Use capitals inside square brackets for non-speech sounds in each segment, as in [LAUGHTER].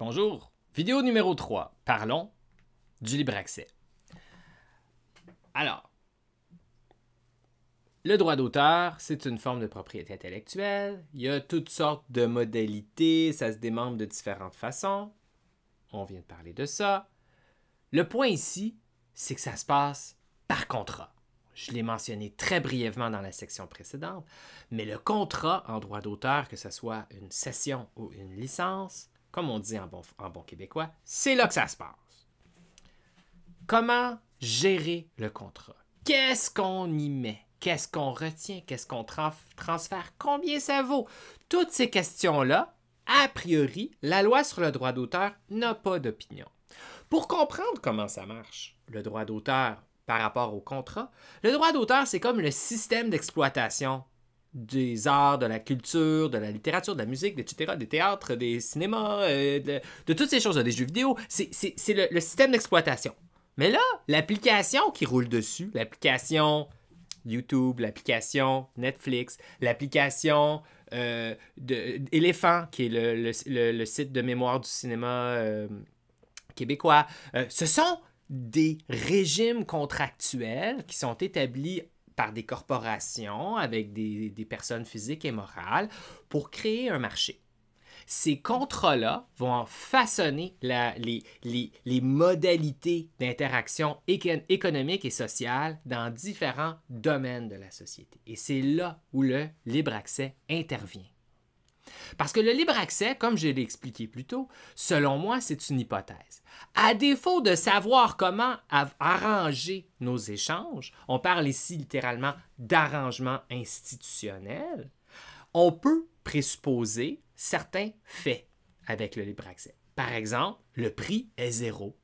Bonjour. Vidéo numéro 3. Parlons du libre accès. Alors, le droit d'auteur, c'est une forme de propriété intellectuelle. Il y a toutes sortes de modalités, ça se démembre de différentes façons. On vient de parler de ça. Le point ici, c'est que ça se passe par contrat. Je l'ai mentionné très brièvement dans la section précédente, mais le contrat en droit d'auteur, que ce soit une cession ou une licence, comme on dit en bon, québécois, c'est là que ça se passe. Comment gérer le contrat? Qu'est-ce qu'on y met? Qu'est-ce qu'on retient? Qu'est-ce qu'on transfère? Combien ça vaut? Toutes ces questions-là, a priori, la loi sur le droit d'auteur n'a pas d'opinion. Pour comprendre comment ça marche, le droit d'auteur par rapport au contrat, le droit d'auteur, c'est comme le système d'exploitation des arts, de la culture, de la littérature, de la musique, etc., des théâtres, des cinémas, euh, de, toutes ces choses des jeux vidéo. C'est le, système d'exploitation. Mais là, l'application qui roule dessus, l'application YouTube, l'application Netflix, l'application euh, Elephant, qui est le, site de mémoire du cinéma euh, québécois, euh, ce sont des régimes contractuels qui sont établis par des corporations avec des, personnes physiques et morales pour créer un marché ces contrats-là vont façonner les, modalités d'interaction économique et sociale dans différents domaines de la société. Et c'est là où le libre accès intervient. Parce que le libre accès, comme je l'ai expliqué plus tôt, selon moi, c'est une hypothèse. À défaut de savoir comment arranger nos échanges, on parle ici littéralement d'arrangement institutionnel, on peut présupposer certains faits avec le libre accès. Par exemple, le prix est zéro.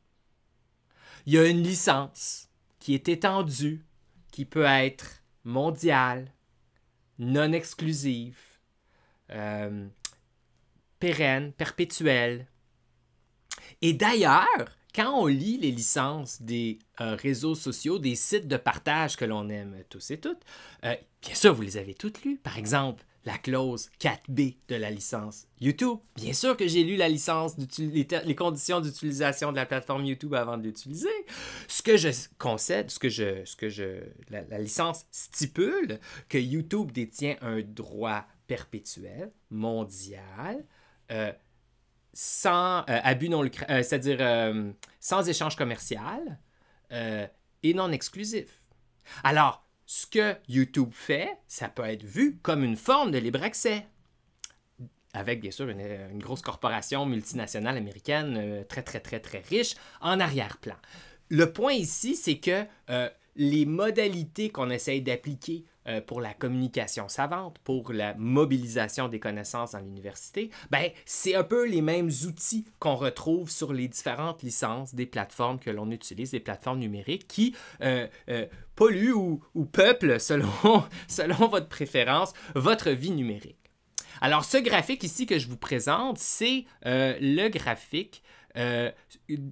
Il y a une licence qui est étendue, qui peut être mondiale, non exclusive, euh, pérenne, perpétuelle. Et d'ailleurs, quand on lit les licences des euh, réseaux sociaux, des sites de partage que l'on aime tous et toutes, euh, bien sûr, vous les avez toutes lues. Par exemple, la clause 4B de la licence YouTube. Bien sûr que j'ai lu la licence, les, les conditions d'utilisation de la plateforme YouTube avant de l'utiliser. Ce que je concède, ce que je, ce que je, la licence stipule que YouTube détient un droit perpétuel, mondial, euh, sans euh, abus non le euh, c'est-à-dire sans échange commercial et non exclusif. Alors, ce que YouTube fait, ça peut être vu comme une forme de libre accès. Avec bien sûr une, une grosse corporation multinationale américaine très très très très riche en arrière-plan. Le point ici, c'est que les modalités qu'on essaye d'appliquer euh, pour la communication savante, pour la mobilisation des connaissances dans l'université, ben, c'est un peu les mêmes outils qu'on retrouve sur les différentes licences des plateformes que l'on utilise, des plateformes numériques qui euh, euh, polluent ou, ou peuplent, selon, [LAUGHS] selon votre préférence, votre vie numérique. Alors, ce graphique ici que je vous présente, c'est le graphique euh,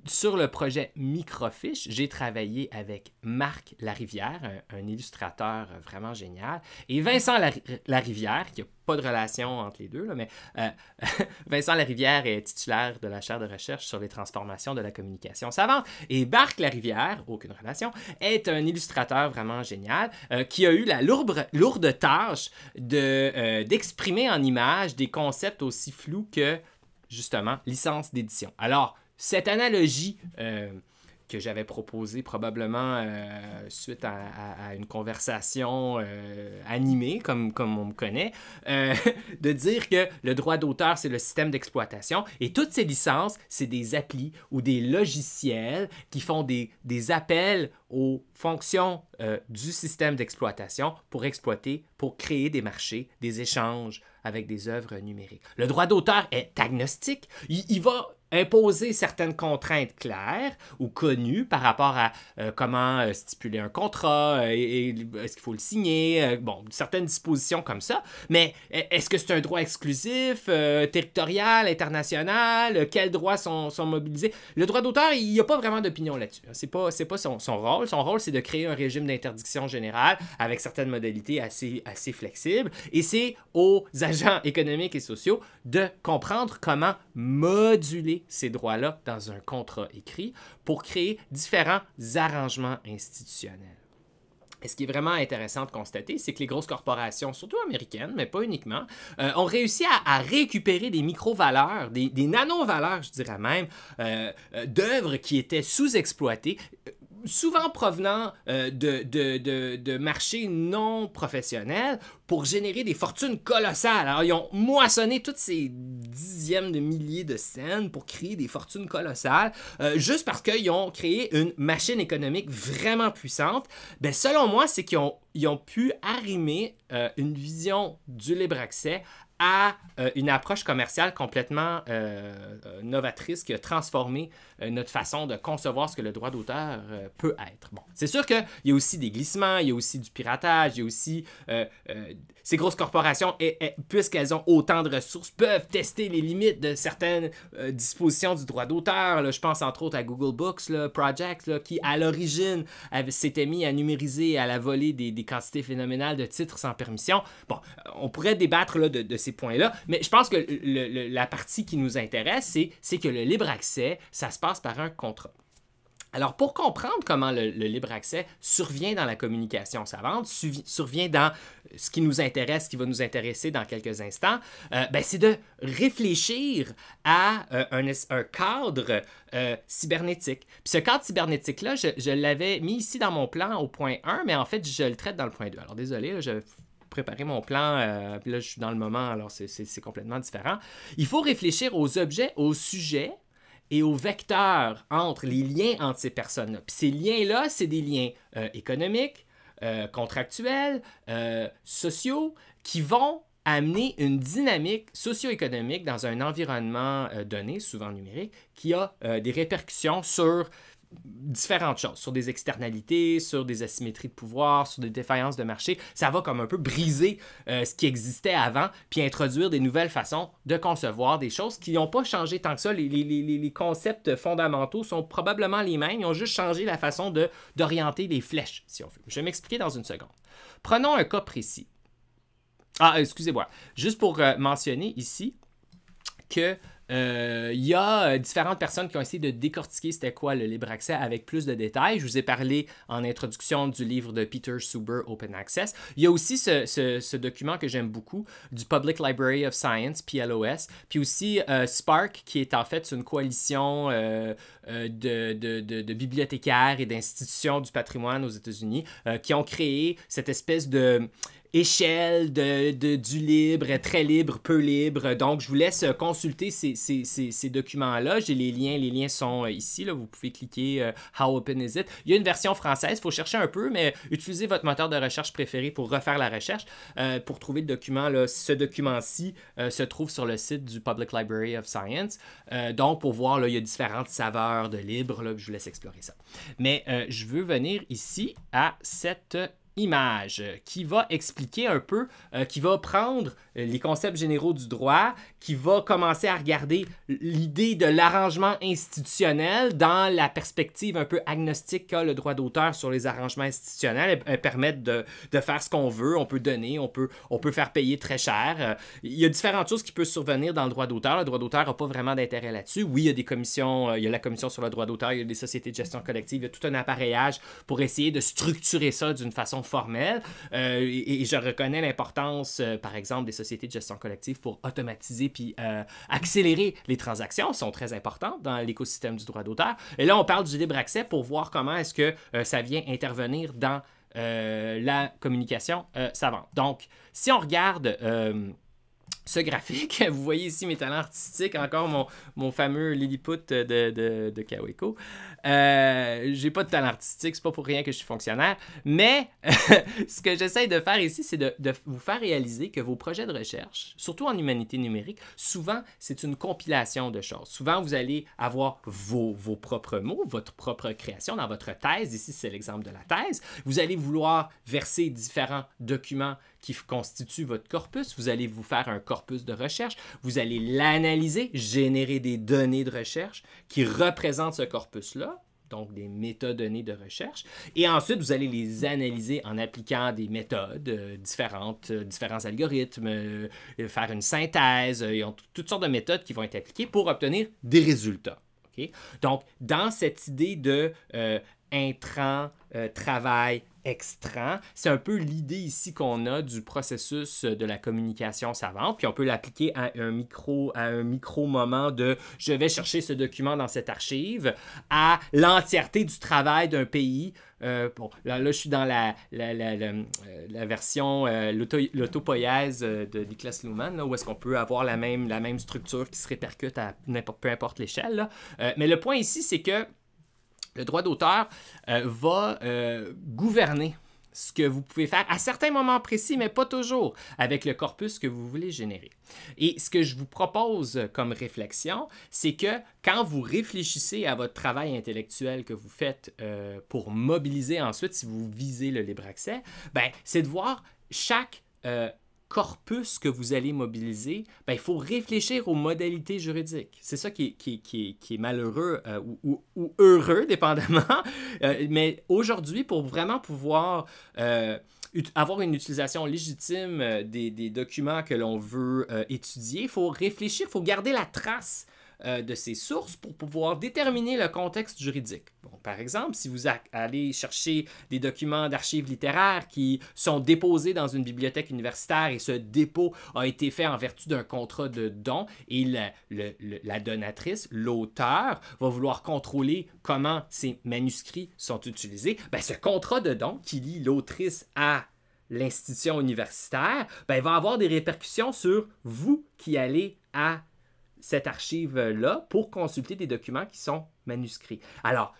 sur le projet Microfiche, j'ai travaillé avec Marc Larivière, un, un, illustrateur vraiment génial, et Vincent Larivière, qui n'a pas de relation entre les deux, là, mais euh, [LAUGHS] Vincent Larivière est titulaire de la chaire de recherche sur les transformations de la communication savante, et Marc Larivière, aucune relation, est un illustrateur vraiment génial euh, qui a eu la lourde, lourde tâche d'exprimer en images des concepts aussi flous que justement, licence d'édition. Alors, cette analogie euh, que j'avais proposé probablement euh, suite à, une conversation euh, animée, comme, comme on me connaît, euh, [LAUGHS] de dire que le droit d'auteur, c'est le système d'exploitation et toutes ces licences, c'est des applis ou des logiciels qui font des, des appels aux fonctions du système d'exploitation pour exploiter, pour créer des marchés, des échanges avec des œuvres numériques. Le droit d'auteur est agnostique. il va imposer certaines contraintes claires ou connues par rapport à euh, comment euh, stipuler un contrat, euh, et, est-ce qu'il faut le signer, bon, certaines dispositions comme ça. Mais e, est-ce que c'est un droit exclusif, territorial, international, quels droits sont, sont mobilisés? Le droit d'auteur, il n'y a pas vraiment d'opinion là-dessus. Ce hein. C'est pas, c'est pas son, son, rôle. Son rôle, c'est de créer un régime d'interdiction générale avec certaines modalités assez, assez flexibles. Et c'est aux agents [LAUGHS] économiques et sociaux de comprendre comment moduler ces droits-là dans un contrat écrit pour créer différents arrangements institutionnels. Et ce qui est vraiment intéressant de constater, c'est que les grosses corporations, surtout américaines, mais pas uniquement, euh, ont réussi à, récupérer des micro-valeurs, des, nano-valeurs, je dirais même, d'oeuvres euh, d'œuvres qui étaient sous-exploitées souvent provenant euh, de, de, marchés non professionnels pour générer des fortunes colossales. Alors, ils ont moissonné toutes ces dixièmes de milliers de scènes pour créer des fortunes colossales, euh, juste parce qu'ils ont créé une machine économique vraiment puissante. Ben, selon moi, c'est qu'ils ont, ont pu arrimer euh, une vision du libre accès à euh, une approche commerciale complètement euh, euh, novatrice qui a transformé notre façon de concevoir ce que le droit d'auteur peut être. Bon, c'est sûr qu'il y a aussi des glissements, il y a aussi du piratage, il y a aussi ces grosses corporations, puisqu'elles ont autant de ressources, peuvent tester les limites de certaines dispositions du droit d'auteur. je pense entre autres à Google Books, là, Project, qui à l'origine s'était mis à numériser à la volée des, quantités phénoménales de titres sans permission. Bon, on pourrait débattre de ces points-là. Mais je pense que la partie qui nous intéresse, c'est que le libre accès, ça se passe par un contrat. Alors, pour comprendre comment le, libre accès survient dans la communication savante, survient dans ce qui nous intéresse, ce qui va nous intéresser dans quelques instants, euh, ben, c'est de réfléchir à euh, un, cadre euh, cybernétique. ce cadre cybernétique-là, je, je l'avais mis ici dans mon plan au point 1, mais en fait, je le traite dans le point 2. Alors, désolé, je préparer mon plan, euh, là, je suis dans le moment, alors c'est complètement différent. Il faut réfléchir aux objets, aux sujets et aux vecteurs entre les liens entre ces personnes-là. Puis ces liens-là, c'est des liens euh, économiques, euh, contractuels, sociaux, qui vont amener une dynamique socio-économique dans un environnement donné, souvent numérique, qui a des répercussions sur différentes choses, sur des externalités, sur des asymétries de pouvoir, sur des défaillances de marché. Ça va comme un peu briser euh, ce qui existait avant, puis introduire des nouvelles façons de concevoir des choses qui n'ont pas changé tant que ça. Les, concepts fondamentaux sont probablement les mêmes, ils ont juste changé la façon d'orienter les flèches, si on veut. Je vais m'expliquer dans une seconde. Prenons un cas précis. Ah, excusez-moi. Juste pour euh, mentionner ici que il euh, y a euh, différentes personnes qui ont essayé de décortiquer c'était quoi le libre accès avec plus de détails. Je vous ai parlé en introduction du livre de Peter Suber, Open Access. Il y a aussi ce, ce, document que j'aime beaucoup du Public Library of Science, PLOS, puis aussi euh, Spark, qui est en fait une coalition de, de, de, de, bibliothécaires et d'institutions du patrimoine aux États-Unis qui ont créé cette espèce de échelle de, du libre, très libre, peu libre. Donc, je vous laisse consulter ces, documents-là. J'ai les liens. Les liens sont euh, ici. Vous pouvez cliquer euh, How Open Is It. Il y a une version française. Il faut chercher un peu, mais utilisez votre moteur de recherche préféré pour refaire la recherche, euh, pour trouver le document. Ce document-ci se trouve sur le site du Public Library of Science. donc, pour voir, il y a différentes saveurs de libre. je vous laisse explorer ça. Mais je veux venir ici à cette image euh, qui va expliquer un peu, euh, qui va prendre euh, les concepts généraux du droit, qui va commencer à regarder l'idée de l'arrangement institutionnel dans la perspective un peu agnostique qu'a le droit d'auteur sur les arrangements institutionnels, et, permettre de, de, faire ce qu'on veut, on peut donner, on peut, on peut faire payer très cher. il y a différentes choses qui peuvent survenir dans le droit d'auteur. Le droit d'auteur n'a pas vraiment d'intérêt là-dessus. Oui, il y a des commissions, il y a la commission sur le droit d'auteur, il y a des sociétés de gestion collective, il y a tout un appareillage pour essayer de structurer ça d'une façon formelles. Euh, et, je reconnais l'importance, euh, par exemple, des sociétés de gestion collective pour automatiser puis euh, accélérer les transactions, sont très importantes dans l'écosystème du droit d'auteur. Et là, on parle du libre accès pour voir comment est-ce que ça vient intervenir dans la communication savante. Donc, si on regarde ce graphique. [LAUGHS] Vous voyez ici mes talents artistiques, encore mon, mon fameux Lilliput de, de, de Kaweko. Euh, j'ai pas de talent artistique, c'est pas pour rien que je suis fonctionnaire. Mais [LAUGHS] ce que j'essaye de faire ici, c'est de, de, vous faire réaliser que vos projets de recherche, surtout en humanité numérique, souvent c'est une compilation de choses. Souvent vous allez avoir vos, vos propres mots, votre propre création dans votre thèse. Ici, c'est l'exemple de la thèse. Vous allez vouloir verser différents documents qui constituent votre corpus. Vous allez vous faire un corpus corpus de recherche, vous allez l'analyser, générer des données de recherche qui représentent ce corpus-là, donc des métadonnées de recherche. Et ensuite, vous allez les analyser en appliquant des méthodes euh, différentes, euh, différents algorithmes, euh, faire une synthèse. Ils ont toutes sortes de méthodes qui vont être appliquées pour obtenir des résultats. Donc, dans cette idée de intrant, travail, extraint C'est un peu l'idée ici qu'on a du processus euh, de la communication savante, puis on peut l'appliquer à un micro à un micro moment de je vais chercher ce document dans cette archive à l'entièreté du travail d'un pays. Euh, bon, là, je suis dans la, la, euh, version, euh, de Niklas Luhmann, là, où est-ce qu'on peut avoir la même, la même structure qui se répercute à peu importe l'échelle. mais le point ici, c'est que le droit d'auteur euh, va euh, gouverner ce que vous pouvez faire à certains moments précis, mais pas toujours, avec le corpus que vous voulez générer. Et ce que je vous propose comme réflexion, c'est que quand vous réfléchissez à votre travail intellectuel que vous faites euh, pour mobiliser ensuite, si vous visez le libre accès, ben, c'est de voir chaque corpus que vous allez mobiliser, ben, il faut réfléchir aux modalités juridiques. C'est ça qui est, qui, est malheureux euh, ou, heureux, [LAUGHS] dépendamment. Euh, mais aujourd'hui, pour vraiment pouvoir euh, avoir une utilisation légitime des, des documents que l'on veut étudier, il faut réfléchir, il faut garder la trace euh, de ces sources pour pouvoir déterminer le contexte juridique. par exemple, si vous allez chercher des documents d'archives littéraires qui sont déposés dans une bibliothèque universitaire et ce dépôt a été fait en vertu d'un contrat de don et la, donatrice, l'auteur, va vouloir contrôler comment ces manuscrits sont utilisés, ben, ce contrat de don qui lie l'autrice à l'institution universitaire, ben, va avoir des répercussions sur vous qui allez à cette archive-là pour consulter des documents qui sont manuscrits. Alors,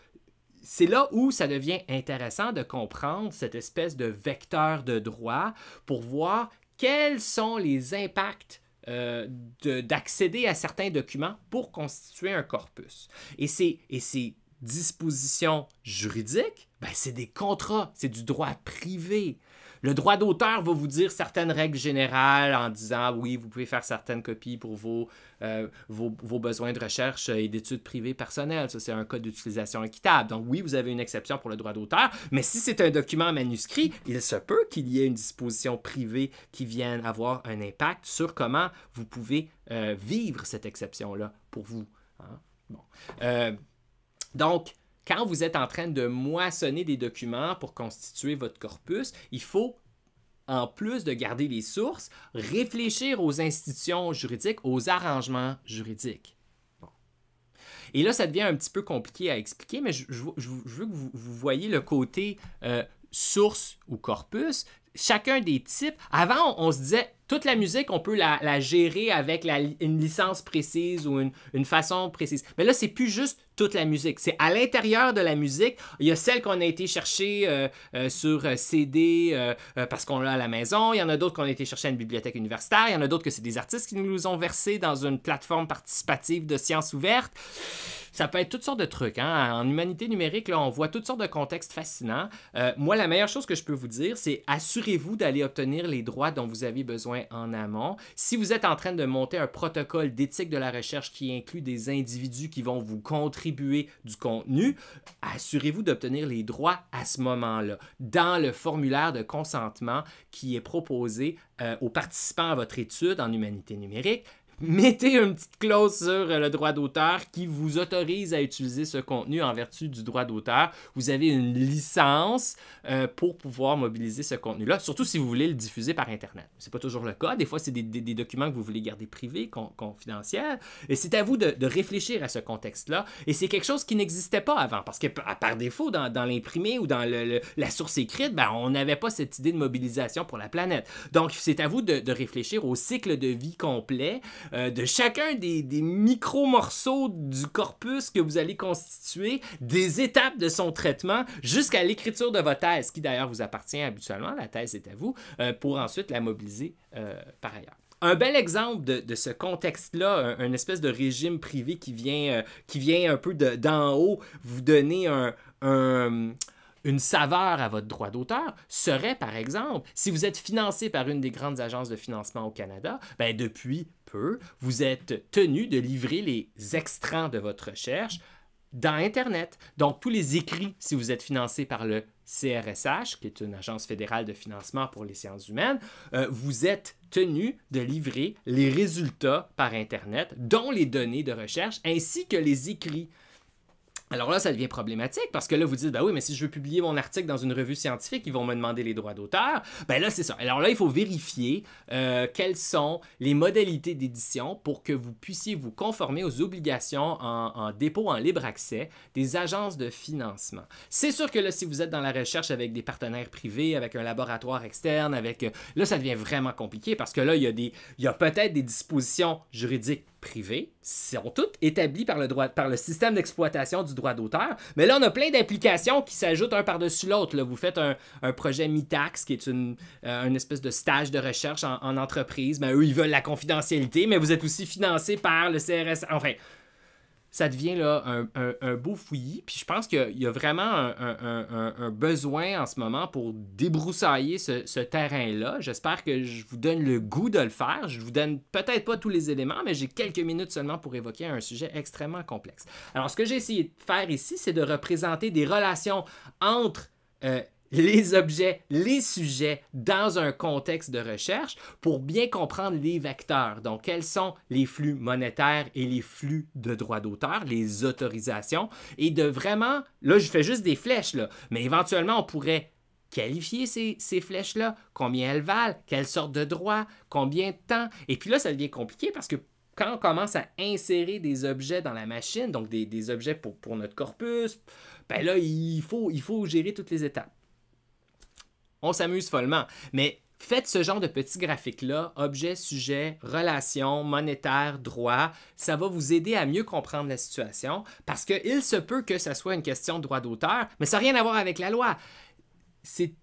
c'est là où ça devient intéressant de comprendre cette espèce de vecteur de droit pour voir quels sont les impacts euh, d'accéder à certains documents pour constituer un corpus. Et ces, dispositions juridiques, ben c'est des contrats, c'est du droit privé. Le droit d'auteur va vous dire certaines règles générales en disant oui, vous pouvez faire certaines copies pour vos, euh, vos, besoins de recherche et d'études privées personnelles. Ça, c'est un code d'utilisation équitable. Donc oui, vous avez une exception pour le droit d'auteur, mais si c'est un document manuscrit, il se peut qu'il y ait une disposition privée qui vienne avoir un impact sur comment vous pouvez euh, vivre cette exception-là pour vous. Hein. Bon. Euh, donc, quand vous êtes en train de moissonner des documents pour constituer votre corpus, il faut en plus de garder les sources, réfléchir aux institutions juridiques, aux arrangements juridiques. Et là, ça devient un petit peu compliqué à expliquer, mais je, veux que vous, voyez le côté euh, source ou corpus. Chacun des types, avant, on, se disait, toute la musique, on peut la, gérer avec une licence précise ou une, une façon précise. Mais là, c'est plus juste toute la musique. C'est à l'intérieur de la musique. Il y a celle qu'on a été chercher euh, euh, sur euh, CD parce qu'on l'a à la maison. Il y en a d'autres qu'on a été chercher à une bibliothèque universitaire. Il y en a d'autres que c'est des artistes qui nous ont versé dans une plateforme participative de sciences ouvertes. Ça peut être toutes sortes de trucs. Hein. En humanité numérique, là, on voit toutes sortes de contextes fascinants. moi, la meilleure chose que je peux vous dire, c'est assurez-vous d'aller obtenir les droits dont vous avez besoin en amont. Si vous êtes en train de monter un protocole d'éthique de la recherche qui inclut des individus qui vont vous contrer distribuer du contenu, assurez-vous d'obtenir les droits à ce moment-là, dans le formulaire de consentement qui est proposé euh, aux participants à votre étude en humanité numérique mettez une petite clause sur euh, le droit d'auteur qui vous autorise à utiliser ce contenu en vertu du droit d'auteur. Vous avez une licence euh, pour pouvoir mobiliser ce contenu-là, surtout si vous voulez le diffuser par Internet. Ce n'est pas toujours le cas. Des fois, c'est des, des, documents que vous voulez garder privés, confidentiels. Et c'est à vous de, de, réfléchir à ce contexte-là. Et c'est quelque chose qui n'existait pas avant, parce que par défaut, dans, dans l'imprimé ou dans le, la source écrite, ben, on n'avait pas cette idée de mobilisation pour la planète. Donc, c'est à vous de, de réfléchir au cycle de vie complet euh, de chacun des, des micro-morceaux du corpus que vous allez constituer, des étapes de son traitement jusqu'à l'écriture de votre thèse, qui d'ailleurs vous appartient habituellement, la thèse est à vous, euh, pour ensuite la mobiliser euh, par ailleurs un bel exemple de, ce contexte-là, un, espèce de régime privé qui vient, qui vient un peu d'en haut vous donner une saveur à votre droit d'auteur, serait par exemple, si vous êtes financé par une des grandes agences de financement au Canada, ben depuis vous êtes tenu de livrer les extraits de votre recherche dans Internet. Donc, tous les écrits, si vous êtes financé par le CRSH, qui est une agence fédérale de financement pour les sciences humaines, euh, vous êtes tenu de livrer les résultats par Internet, dont les données de recherche, ainsi que les écrits. Alors là, ça devient problématique parce que là, vous dites, ben oui, mais si je veux publier mon article dans une revue scientifique, ils vont me demander les droits d'auteur. Ben là, c'est ça. Alors là, il faut vérifier euh, quelles sont les modalités d'édition pour que vous puissiez vous conformer aux obligations en, dépôt en libre accès des agences de financement. C'est sûr que là, si vous êtes dans la recherche avec des partenaires privés, avec un laboratoire externe, avec euh, là, ça devient vraiment compliqué parce que là, il y a peut-être des dispositions juridiques privées sont toutes établies par le, droit, par le système d'exploitation du droit d'auteur. Mais là, on a plein d'implications qui s'ajoutent un par-dessus l'autre. Vous faites un, un projet MITAX, qui est une, euh, espèce de stage de recherche en, entreprise. Mais ben, eux, ils veulent la confidentialité, mais vous êtes aussi financé par le CRS. Enfin, ça devient là, un, beau fouillis. Puis je pense qu'il y a vraiment un, besoin en ce moment pour débroussailler ce, terrain-là. J'espère que je vous donne le goût de le faire. Je vous donne peut-être pas tous les éléments, mais j'ai quelques minutes seulement pour évoquer un sujet extrêmement complexe. Alors, ce que j'ai essayé de faire ici, c'est de représenter des relations entre euh, les objets, les sujets dans un contexte de recherche pour bien comprendre les vecteurs. Donc, quels sont les flux monétaires et les flux de droits d'auteur, les autorisations, et de vraiment, là, je fais juste des flèches, là, mais éventuellement, on pourrait qualifier ces, flèches-là, combien elles valent, quelle sorte de droit, combien de temps. Et puis là, ça devient compliqué parce que quand on commence à insérer des objets dans la machine, donc des, des objets pour, pour, notre corpus, ben là, il faut, il faut gérer toutes les étapes on s'amuse follement. Mais faites ce genre de petits graphiques-là, objet, sujet, relation, monétaire, droit. Ça va vous aider à mieux comprendre la situation parce qu'il se peut que ça soit une question de droit d'auteur, mais ça n'a rien à voir avec la loi. C'est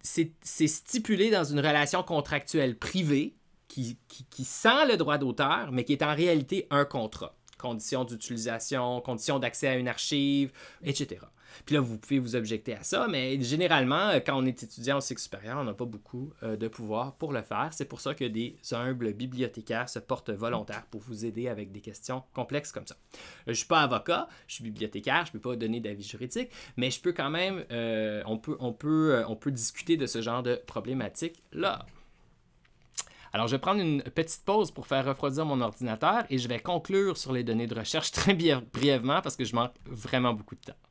stipulé dans une relation contractuelle privée qui sent le droit d'auteur, mais qui est en réalité un contrat conditions d'utilisation, conditions d'accès à une archive, etc. Puis là, vous pouvez vous objecter à ça, mais généralement, euh, quand on est étudiant au cycle supérieur, on n'a pas beaucoup euh, de pouvoir pour le faire. C'est pour ça que des humbles bibliothécaires se portent volontaires pour vous aider avec des questions complexes comme ça. Euh, je ne suis pas avocat, je suis bibliothécaire, je ne peux pas donner d'avis juridique, mais je peux quand même, on, peut, on, peut, on peut discuter de ce genre de problématiques-là. Alors, je vais prendre une petite pause pour faire refroidir mon ordinateur et je vais conclure sur les données de recherche [LAUGHS] très brièvement parce que je manque vraiment beaucoup de temps.